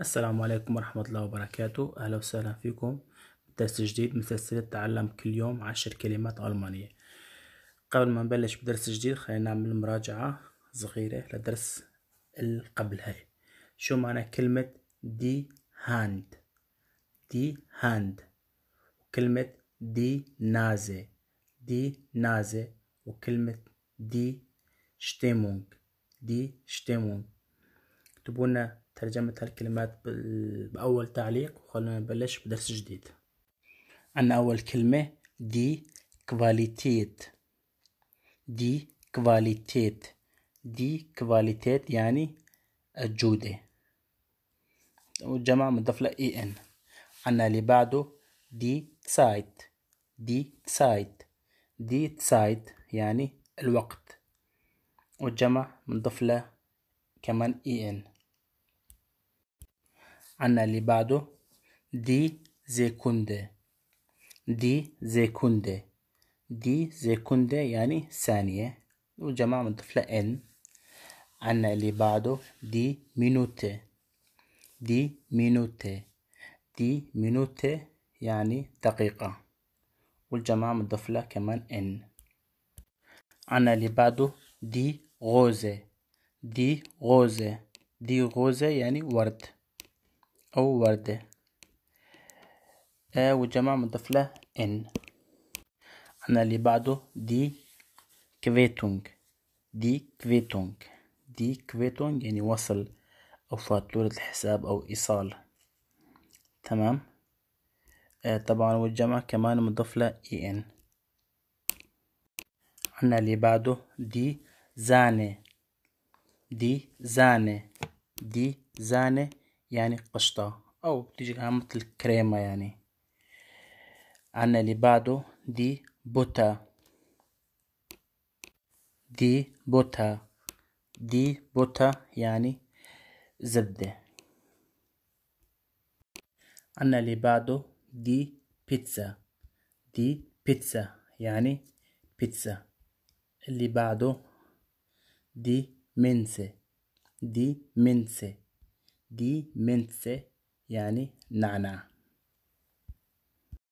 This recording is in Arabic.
السلام عليكم ورحمة الله وبركاته أهلا وسهلا فيكم درس جديد من سلسلة تعلم كل يوم عشر كلمات ألمانية قبل ما نبلش بدرس جديد خلينا نعمل مراجعة صغيرة لدرس القبل هاي شو معنى كلمة دي هاند دي هاند وكلمة دي نازة دي نازة وكلمة دي شتيمونج دي شتيمونج اكتبوا ترجمة هالكلمات بأول تعليق وخلونا نبلش بدرس جديد عنا أول كلمة دي كواليتيت دي كواليتيت دي كواليتيت يعني الجودة والجمع مضاف له اي ان عنا اللي بعده دي سايت دي سايت دي سايت يعني الوقت والجمع بنضيف له كمان اي ان عنا اللي بعده دي زيكوندي دي زيكوندي دي زيكوندي يعني ثانية وجمع من طفلة ان عنا اللي بعده دي مينوتي دي مينوتي دي مينوتي يعني دقيقة والجماعة من طفلة كمان ان عنا اللي بعده دي غوزة دي غوزة دي غوزة يعني ورد أو وردة آ آه، والجمع مضاف له إن أنا اللي بعده دي كفيتونج دي كفيتونج دي كفيتونج يعني وصل أو فاتورة الحساب أو إيصال تمام آه طبعا والجمع كمان مضاف له اي ان عنا اللي بعده دي زانة دي زانة دي زانة يعني قشطة أو بتيجي مثل كريمة يعني عنا اللي بعده دي بوتا دي بوتا دي بوتا يعني زبدة عنا اللي بعده دي بيتزا دي بيتزا يعني بيتزا اللي بعده دي منسي دي منسي دي منسة يعني نعناع